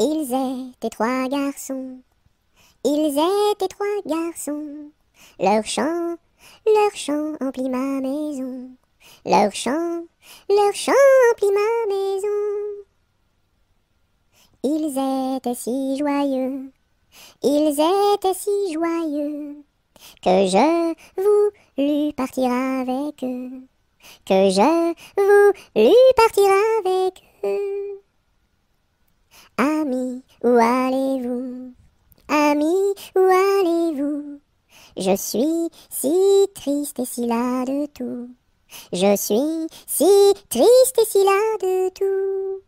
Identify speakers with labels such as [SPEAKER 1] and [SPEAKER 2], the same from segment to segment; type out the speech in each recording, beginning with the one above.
[SPEAKER 1] Ils étaient trois garçons, ils étaient trois garçons. Leur chant, leur chant emplit ma maison. Leur chant, leur chant emplit ma maison. Ils étaient si joyeux, ils étaient si joyeux, que je voulus partir avec eux, que je voulus partir avec eux. Ami, où allez-vous Ami, où allez-vous Je suis si triste et si là de tout. Je suis si triste et si là de tout.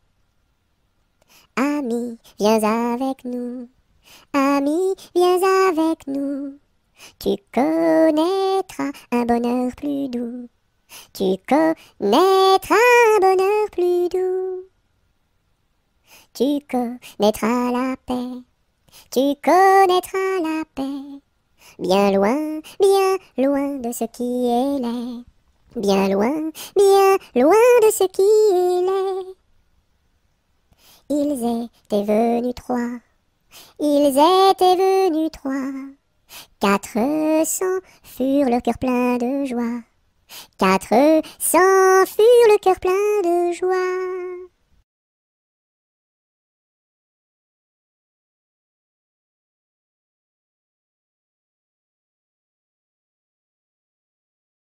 [SPEAKER 1] Ami, viens avec nous. Ami, viens avec nous. Tu connaîtras un bonheur plus doux. Tu connaîtras un bonheur plus doux. Tu connaîtras la paix, tu connaîtras la paix, bien loin, bien loin de ce qui est bien loin, bien loin de ce qui est Ils étaient venus trois, ils étaient venus trois, quatre cents furent le cœur plein de joie, quatre cents furent le cœur plein de joie.